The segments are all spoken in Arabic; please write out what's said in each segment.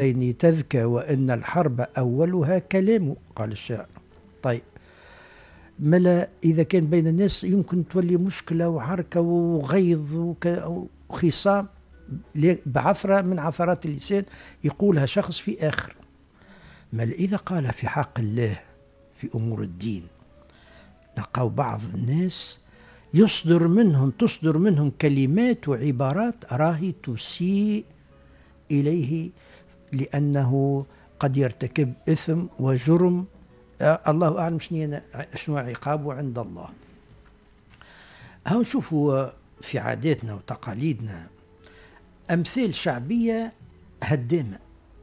اللذين تذكى وإن الحرب أولها كلامه قال الشاعر طيب ملا إذا كان بين الناس يمكن تولي مشكلة وحركة وغيظ وخصام بعثرة من عثرات اللسان يقولها شخص في آخر ملا إذا قال في حق الله في أمور الدين نقاو بعض الناس يصدر منهم تصدر منهم كلمات وعبارات راهي تسيء إليه لانه قد يرتكب اثم وجرم الله اعلم شنو شنو عقابه عند الله هاو نشوفوا في عاداتنا وتقاليدنا امثال شعبيه هدامه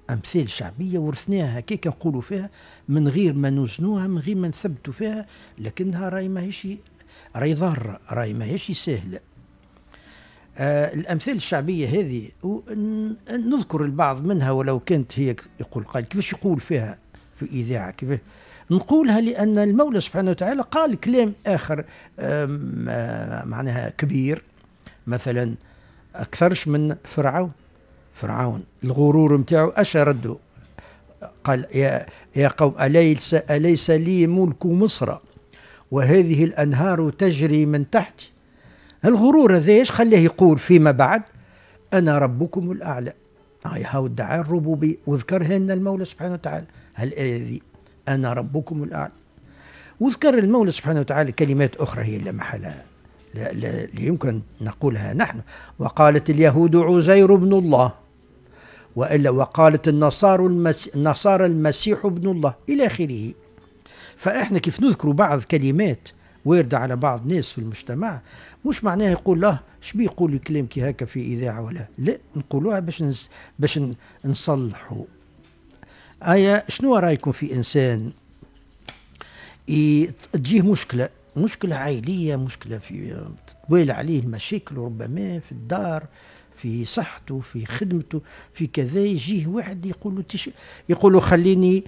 امثال شعبيه ورثناها هكاك نقولوا فيها من غير ما نوزنوها من غير ما نثبتوا فيها لكنها راهي ماهيش راهي ضاره راهي ماهيش سهله آه، الامثال الشعبيه هذه نذكر البعض منها ولو كانت هي يقول قال كيفاش يقول فيها في اذاعه كيفاش نقولها لان المولى سبحانه وتعالى قال كلام اخر آه، معناها كبير مثلا اكثرش من فرعون فرعون الغرور نتاعو اش ردوا قال يا يا قوم اليس اليس لي ملك مصر وهذه الانهار تجري من تحتي الغرور هذا ايش خليه يقول فيما بعد انا ربكم الاعلى هاي هاو الدعاء الربوبيه واذكرها هنا المولى سبحانه وتعالى هل ذي انا ربكم الاعلى واذكر المولى سبحانه وتعالى كلمات اخرى هي لا محلها لا, لا لا يمكن نقولها نحن وقالت اليهود عزير بن الله والا وقالت النصارى النصارى المسيح ابن الله الى اخره فاحنا كيف نذكر بعض كلمات واردة على بعض ناس في المجتمع مش معناها يقول له اش بيقول الكلام كلام كي هكا في إذاعة ولا لا نقولوها باش نس باش نصلحوا أيا شنو رأيكم في إنسان تجيه مشكلة مشكلة عائلية مشكلة في تتوالى عليه المشاكل ربما في الدار في صحته في خدمته في كذا يجيه واحد يقول له تش... يقول له خليني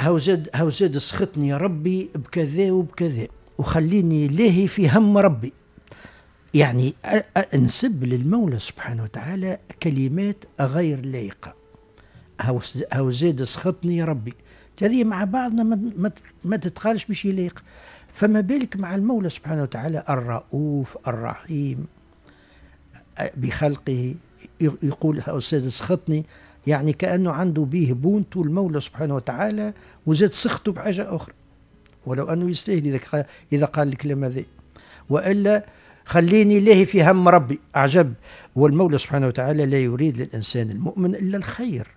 هاو زاد هاو زاد سخطني ربي بكذا وبكذا وخليني لاهي في هم ربي يعني انسب للمولى سبحانه وتعالى كلمات غير لائقه هاو زاد سخطني ربي هذه مع بعضنا ما تتقالش باش يليق فما بالك مع المولى سبحانه وتعالى الرؤوف الرحيم بخلقه يقول هاو زاد اسخطني يعني كأنه عنده به بونته المولى سبحانه وتعالى وزاد سخطه بحاجة أخرى ولو أنه يستاهل إذا إذا قال الكلام هذا وإلا خليني الله في هم ربي أعجب والمولى سبحانه وتعالى لا يريد للإنسان المؤمن إلا الخير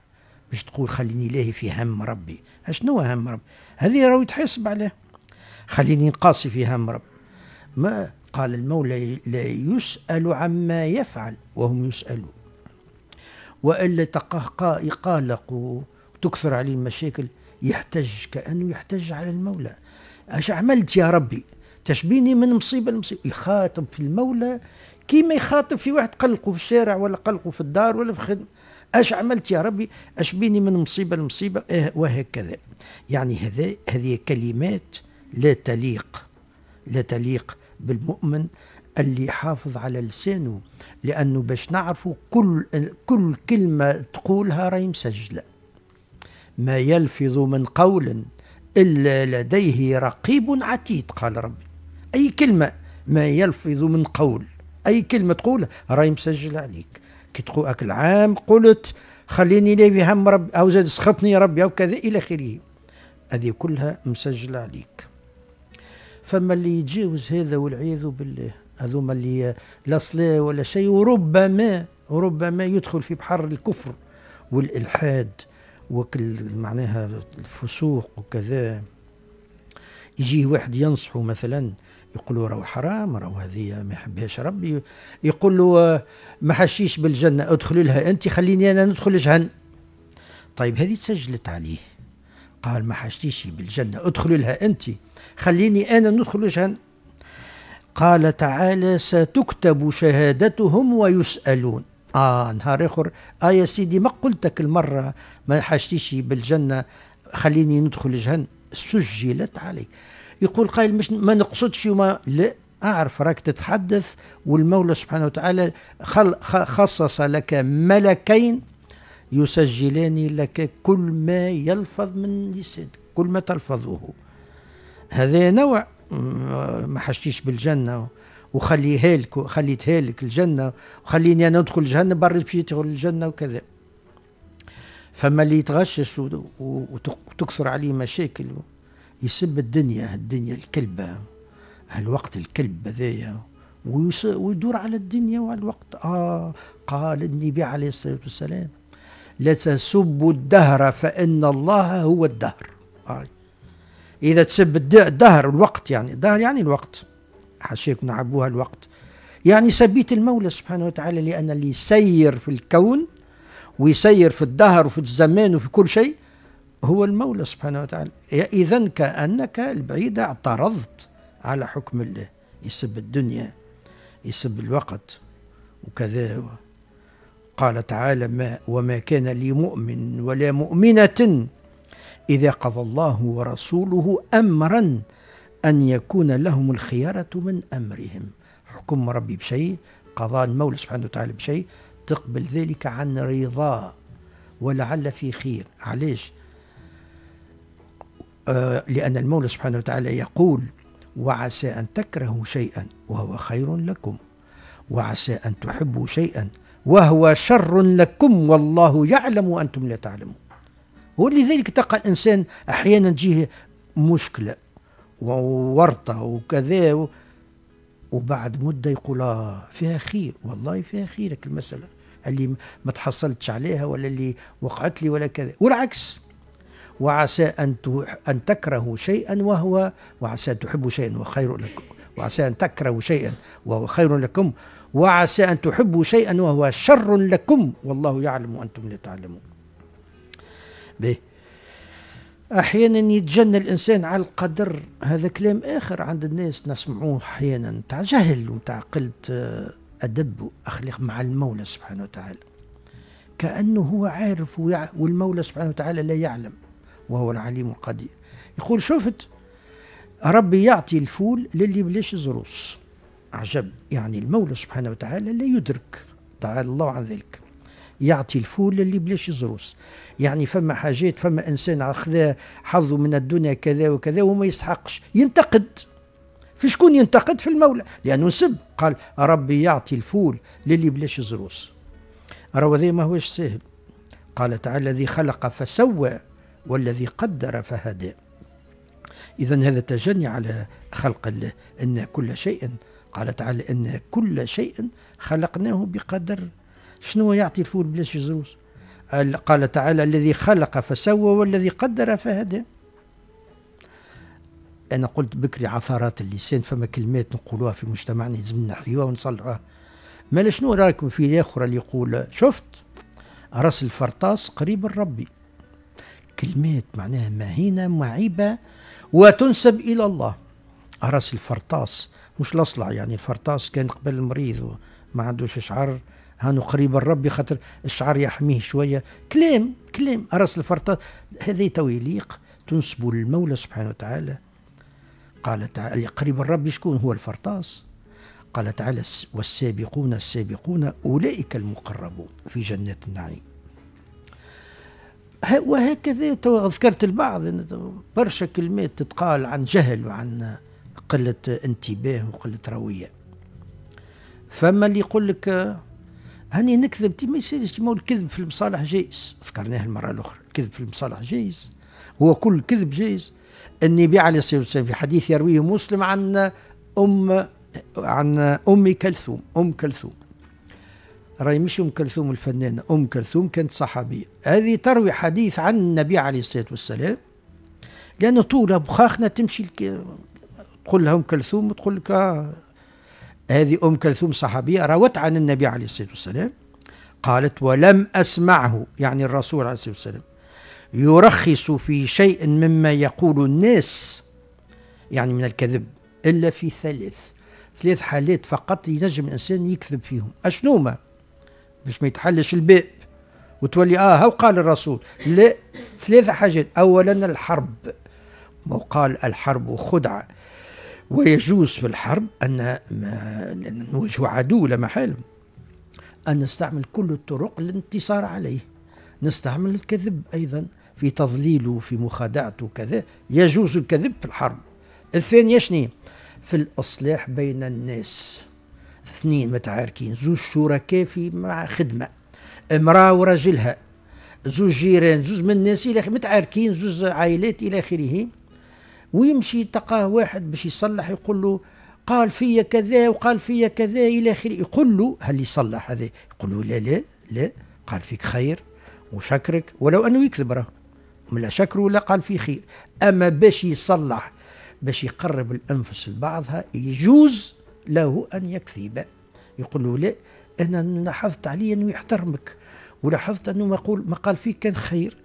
مش تقول خليني الله في هم ربي اشنو هم ربي هذه راهو يتحاسب عليه خليني قاسي في هم ربي ما قال المولى لا يسأل عما يفعل وهم يسألون والا تقهقى يقلق وتكثر عليه المشاكل يحتج كانه يحتج على المولى اش عملت يا ربي تشبيني من مصيبه لمصيبه يخاطب في المولى كيما يخاطب في واحد قلقه في الشارع ولا قلقه في الدار ولا في خدمه اش عملت يا ربي اشبيني من مصيبه لمصيبه إيه، وهكذا يعني هذا هذه كلمات لا تليق لا تليق بالمؤمن اللي يحافظ على لسانه لانه باش نعرفوا كل كل كلمه تقولها راهي مسجله ما يلفظ من قول الا لديه رقيب عتيد قال ربي اي كلمه ما يلفظ من قول اي كلمه تقولها راهي مسجله عليك كي تقول اكل عام قلت خليني لي بهم رب او زاد سخطني ربي او كذا الى اخره هذه كلها مسجله عليك فما اللي يتجاوز هذا والعياذ بالله هذوما اللي لا صلاة ولا شيء وربما وربما يدخل في بحر الكفر والإلحاد وكل معناها الفسوق وكذا يجيه واحد ينصحه مثلا يقول له راهو حرام راهو هذه ما يحبهاش ربي يقول له ما حشيش بالجنة ادخل لها أنت خليني أنا ندخل جهن طيب هذه تسجلت عليه قال ما حشتيش بالجنة ادخل لها أنت خليني أنا ندخل جهنم قال تعالى ستكتب شهادتهم ويسألون آه نهار آخر آه يا سيدي ما قلتك المرة ما حاجتيش بالجنة خليني ندخل جهنم سجلت علي يقول قائل مش ما نقصدش وما لا أعرف راك تتحدث والمولى سبحانه وتعالى خل خصص لك ملكين يسجلان لك كل ما يلفظ من لسانك كل ما تلفظه هذا نوع ما حشتيش بالجنه وخليها لك وخليتها لك الجنه وخليني انا ندخل الجنه برا باش يدخل الجنه وكذا فما اللي يتغشش وتكثر عليه مشاكل يسب الدنيا الدنيا الكلبه الوقت الكلب هذايا ويدور على الدنيا وعلى الوقت آه قال النبي عليه الصلاة والسلام لا تسبوا الدهر فإن الله هو الدهر آه إذا تسب الدهر الوقت يعني الدهر يعني الوقت حاشيكم نعبوها الوقت يعني سبيت المولى سبحانه وتعالى لأن اللي يسير في الكون ويسير في الدهر وفي الزمان وفي كل شيء هو المولى سبحانه وتعالى إذا كأنك البعيدة اعترضت على حكم الله يسب الدنيا يسب الوقت وكذا قال تعالى ما وما كان لمؤمن ولا مؤمنة إذا قضى الله ورسوله أمرا أن يكون لهم الخيارة من أمرهم حكم ربي بشيء قضاء المولى سبحانه وتعالى بشيء تقبل ذلك عن رضا ولعل في خير علاش آه لأن المولى سبحانه وتعالى يقول وعسى أن تكرهوا شيئا وهو خير لكم وعسى أن تحبوا شيئا وهو شر لكم والله يعلم وأنتم لا تعلمون ولذلك تلقى الانسان احيانا تجيه مشكله وورطه وكذا وبعد مده يقول اه فيها خير والله فيها خيرك المساله اللي ما تحصلتش عليها ولا اللي وقعت لي ولا كذا والعكس وعسى ان ان تكرهوا شيئا وهو وعسى ان تحبوا شيئا وخير لكم وعسى ان تكرهوا شيئا وهو خير لكم وعسى ان تحبوا شيئا وهو شر لكم والله يعلم وانتم لا تعلمون به احيانا يتجنى الانسان على القدر هذا كلام اخر عند الناس نسمعوه احيانا تاع جهل وتاع قله آه، ادب واخلاق مع المولى سبحانه وتعالى كانه هو عارف ويع... والمولى سبحانه وتعالى لا يعلم وهو العليم القدير يقول شفت ربي يعطي الفول للي بلاش زروس عجب يعني المولى سبحانه وتعالى لا يدرك تعالى الله عن ذلك يعطي الفول اللي بلاش زروس يعني فما حاجات فما انسان اخذ حظه من الدنيا كذا وكذا وما يسحقش ينتقد في شكون ينتقد في المولى لانه سب قال ربي يعطي الفول للي بلاش زروس راهو ما هوش سهل قال تعالى الذي خلق فسوى والذي قدر فهدى إذا هذا تجني على خلق الله إن كل شيء قال تعالى إن كل شيء خلقناه بقدر شنو يعطي الفول بلاش يزوز؟ قال تعالى الذي خلق فسوى والذي قدر فهدى انا قلت بكري عثرات اللسان فما كلمات نقولوها في مجتمعنا لازم نحيوها ونصلحوها مالا شنو رايكم في الاخر اللي يقول شفت راس الفرطاس قريب ربي كلمات معناها مهينه معيبه وتنسب الى الله راس الفرطاس مش الاصلع يعني الفرطاس كان قبل المريض وما عندوش شعر هانو قريب الرب خاطر الشعر يحميه شويه كلام كلام راس الفرطه هذا تو يليق تنسب للمولى سبحانه وتعالى قال تعالى قريب الرب شكون هو الفرطاس قال تعالى والسابقون السابقون أولئك المقربون في جنات النعيم وهكذا ذكرت البعض برشا كلمات تتقال عن جهل وعن قلة انتباه وقلة روية فما اللي يقول لك هاني نكذب تي ما يصيرش تيما الكذب في المصالح جائز فكرناه المره الاخرى الكذب في المصالح جائز هو كل كذب جائز النبي عليه الصلاه والسلام في حديث يرويه مسلم عن ام عن ام كلثوم ام كلثوم راهي مش ام كلثوم الفنانه ام كلثوم كانت صحابيه هذه تروي حديث عن النبي عليه الصلاه والسلام لانه طول بخاخنا تمشي تقول لها ام كلثوم تقول لك آه، هذه أم كلثوم صحابية روت عن النبي عليه الصلاة والسلام قالت ولم أسمعه يعني الرسول عليه الصلاة والسلام يرخص في شيء مما يقول الناس يعني من الكذب إلا في ثلاث ثلاث حالات فقط ينجم الإنسان يكذب فيهم أشنوما باش ما يتحلش الباب وتولي آه هو قال الرسول لا ثلاث حاجات أولا الحرب وقال الحرب خدعة ويجوز في الحرب أن نواجه عدو لا محال أن نستعمل كل الطرق للانتصار عليه نستعمل الكذب أيضا في تضليله في مخادعته كذا يجوز الكذب في الحرب الثانية شنو في الإصلاح بين الناس اثنين متعاركين زوج شركاء في مع خدمة امرأة وراجلها زوج جيران زوج من الناس إلى متعاركين زوج عائلات إلى آخره ويمشي تلقاه واحد باش يصلح يقول له قال فيا كذا وقال فيا كذا الى اخره يقول له هل يصلح هذا يقول له لا لا لا قال فيك خير وشكرك ولو انه يكذب راه لا شكر ولا قال فيه خير اما باش يصلح باش يقرب الانفس لبعضها يجوز له ان يكذب يقول له لا انا لاحظت عليه انه يحترمك ولاحظت انه ما قال فيك كان خير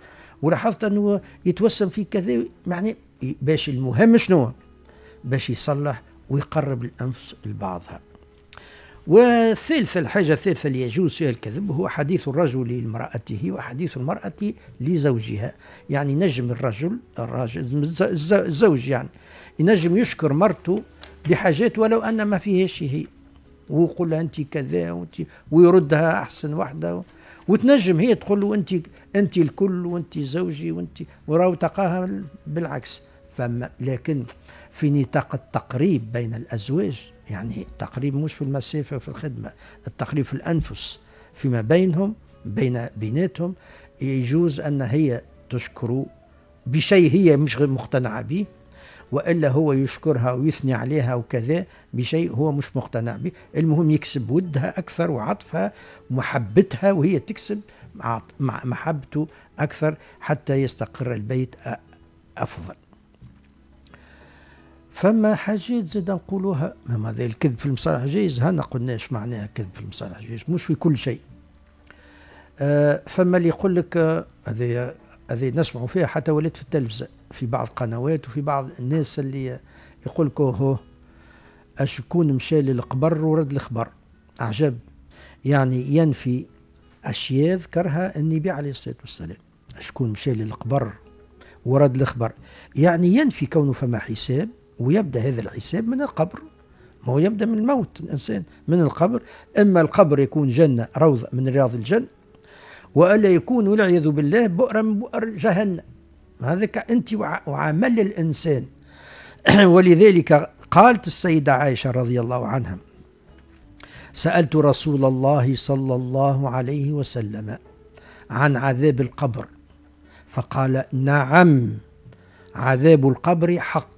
ولاحظت انه يتوسم فيك كذا يعني باش المهم شنو باش يصلح ويقرب الأنفس لبعضها والثالثة الحاجة الثالثة اللي يجوز فيها الكذب هو حديث الرجل لامرأته وحديث المرأة لزوجها يعني نجم الرجل الراجل الزوج يعني ينجم يشكر مرته بحاجات ولو أن ما فيهاش هي ويقول لها أنت كذا وانت ويردها أحسن وحدة وتنجم هي تقول له أنت أنت الكل وأنت زوجي وأنت وراه تقاها بالعكس فما لكن في نطاق التقريب بين الأزواج يعني التقريب مش في المسافة وفي الخدمة التقريب في الأنفس فيما بينهم بين بيناتهم يجوز أن هي تشكر بشيء هي مش غير مقتنعة به والا هو يشكرها ويثني عليها وكذا بشيء هو مش مقتنع به المهم يكسب ودها اكثر وعطفها ومحبتها وهي تكسب محبته اكثر حتى يستقر البيت افضل فما حاجات زاد نقولوها ما هذا الكذب في المصالح جائز هنا قلناش معناها كذب في المصالح جائز مش في كل شيء آه فما اللي يقول لك آه، هذه آه هذه نسمعوا فيها حتى ولات في التلفزة في بعض القنوات وفي بعض الناس اللي يقول لك هو اش يكون مشى للقبر ورد الخبر اعجب يعني ينفي اشياء ذكرها النبي عليه الصلاه والسلام اشكون مشى للقبر ورد الخبر يعني ينفي كونه فما حساب ويبدأ هذا الحساب من القبر ما هو يبدأ من الموت الإنسان من القبر إما القبر يكون جنة روضة من رياض الجنة وألا يكون والعياذ بالله بؤرا من بؤر جهنم هذاك أنت وعمل الإنسان ولذلك قالت السيدة عائشة رضي الله عنها سألت رسول الله صلى الله عليه وسلم عن عذاب القبر فقال نعم عذاب القبر حق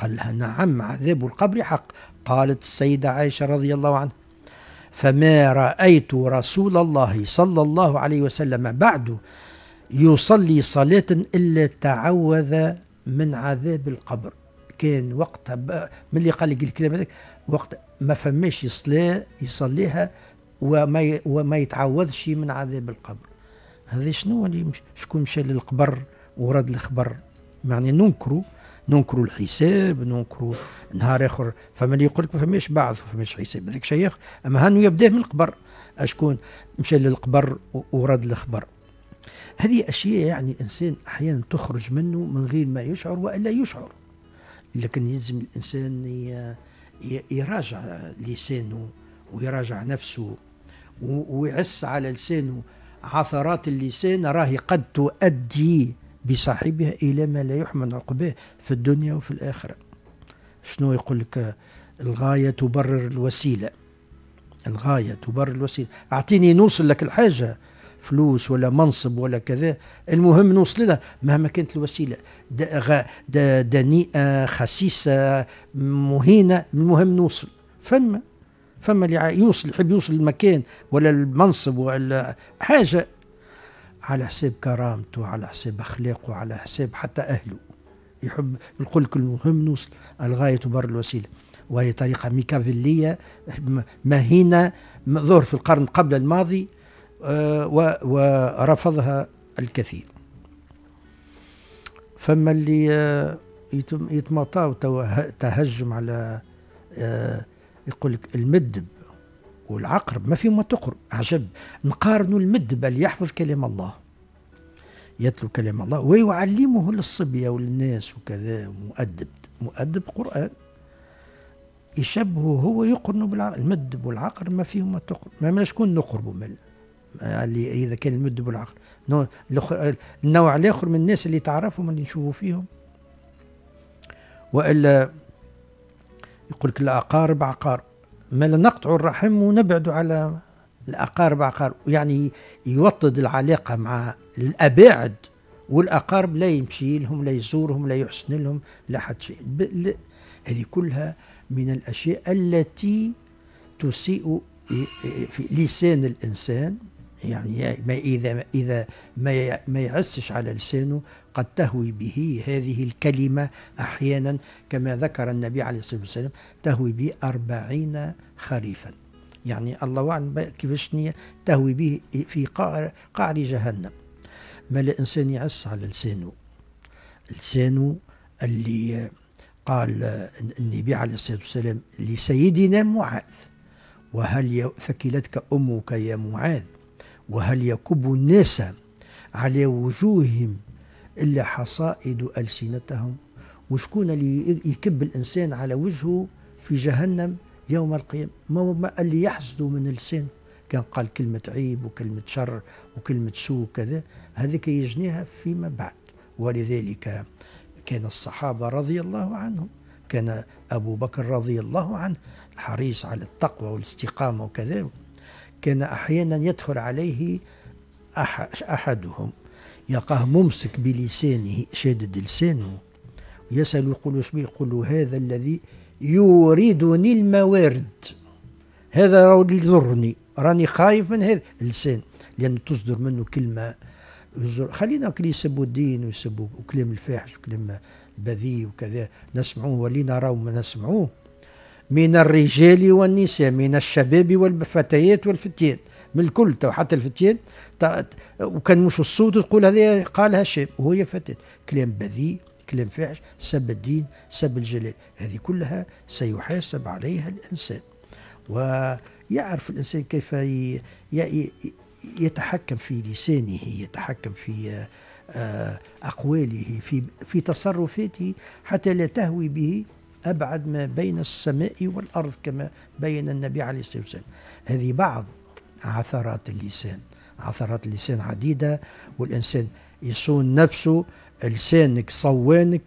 قال لها نعم عذاب القبر حق قالت السيدة عائشة رضي الله عنها فما رأيت رسول الله صلى الله عليه وسلم بعد يصلي صلاة إلا تعوذ من عذاب القبر كان وقتها من اللي قال لك الكلام هذاك وقت ما فماش صلاة يصليها وما وما يتعوذش من عذاب القبر هذا شنو اللي شكون مشى للقبر ورد الخبر يعني ننكروا ننكروا الحساب ننكروا نهار اخر فما اللي يقول لك ما فماش بعض ما فماش حساب هذاك شيخ اما هانو يبداه من القبر اشكون مشى للقبر ورد الخبر هذه اشياء يعني الانسان احيانا تخرج منه من غير ما يشعر والا يشعر لكن يلزم الانسان يراجع لسانه ويراجع نفسه ويعس على لسانه عثرات اللسان راهي قد تؤدي بصاحبها إلى ما لا يحمل عقباه في الدنيا وفي الآخرة شنو يقول لك الغاية تبرر الوسيلة الغاية تبرر الوسيلة أعطيني نوصل لك الحاجة فلوس ولا منصب ولا كذا المهم نوصل لها مهما كانت الوسيلة دنيئة خسيسة مهينة المهم نوصل فما فما اللي يوصل يحب يوصل المكان ولا المنصب ولا حاجة على حساب كرامته على حساب أخلاقه على حساب حتى أهله يحب يقول لك المهم نوصل الغاية تبرر الوسيلة وهي طريقة ميكافيلية مهينة ظهر في القرن قبل الماضي آه، ورفضها الكثير فما اللي آه، يتمطاو تهجم على آه، يقول لك المدب والعقرب ما فيهم ما تقرب عجب نقارنوا المد بل يحفظ كلام الله يتلو كلام الله ويعلمه للصبية والناس وكذا مؤدب مؤدب قرآن يشبه هو يقرنه المد والعقرب ما فيهم ما تقرب ما شكون نقربوا من اللي اذا كان المد والعقرب النوع الاخر من الناس اللي تعرفهم اللي نشوفوا فيهم والا يقول لك العقارب عقارب ما نقطع الرحم ونبعد على الأقارب عقارب يعني يوطد العلاقة مع الأباعد والأقارب لا يمشي لهم لا يزورهم لا يحسن لهم لا حد شيء هذه كلها من الأشياء التي تسيء في لسان الإنسان يعني ما إذا ما إذا ما ما يعسش على لسانه قد تهوي به هذه الكلمة أحيانا كما ذكر النبي عليه الصلاة والسلام تهوي به أربعين خريفا يعني الله أعلم كيفاش تهوي به في قعر, قعر جهنم ما الإنسان يعس على لسانه لسانه اللي قال النبي عليه الصلاة والسلام لسيدنا معاذ وهل ثكلتك أمك يا معاذ وهل يكب الناس على وجوههم إلا حصائد ألسنتهم وشكون اللي يكب الإنسان على وجهه في جهنم يوم القيامة ما هو اللي يحسدوا من اللسان كان قال كلمة عيب وكلمة شر وكلمة سوء كذا هذيك يجنيها فيما بعد ولذلك كان الصحابة رضي الله عنهم كان أبو بكر رضي الله عنه حريص على التقوى والاستقامة وكذا كان أحيانا يدخل عليه أحدهم يلقاه ممسك بلسانه شادد لسانه يسأل يقول شبيه يقول هذا الذي يوردني الموارد هذا راهو اللي يضرني راني خايف من هذا اللسان لأن تصدر منه كلمة يزر خلينا كل يسبوا الدين ويسبوا وكلام الفاحش وكلام بذيء وكذا نسمعوه ولينا راهو ما نسمعوه من الرجال والنساء من الشباب والفتيات والفتيات من الكل تو حتى الفتيان وكان مش الصوت تقول هذا قالها شاب وهي فتاة كلام بذيء كلام فاحش سب الدين سب الجلال هذه كلها سيحاسب عليها الإنسان ويعرف الإنسان كيف يتحكم في لسانه يتحكم في آه، أقواله في, في تصرفاته حتى لا تهوي به أبعد ما بين السماء والأرض كما بين النبي عليه الصلاة والسلام هذه بعض عثرات اللسان عثرات اللسان عديدة والإنسان يصون نفسه لسانك صوانك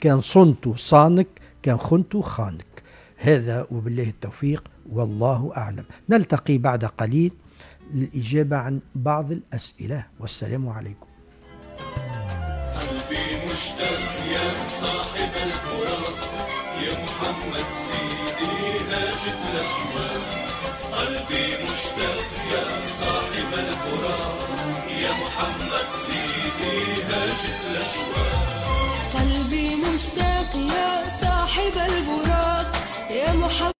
كان صنته صانك كان خنته خانك هذا وبالله التوفيق والله أعلم نلتقي بعد قليل للإجابة عن بعض الأسئلة والسلام عليكم قلبي مشتاق يا صاحب الكرة يا محمد سيدي هاجت الأشواق قلبي مشتاق يا صاحب القرى يا محمد سيدي هاجت الأشواق قلبي مشتاق يا صاحب البراق يا محمد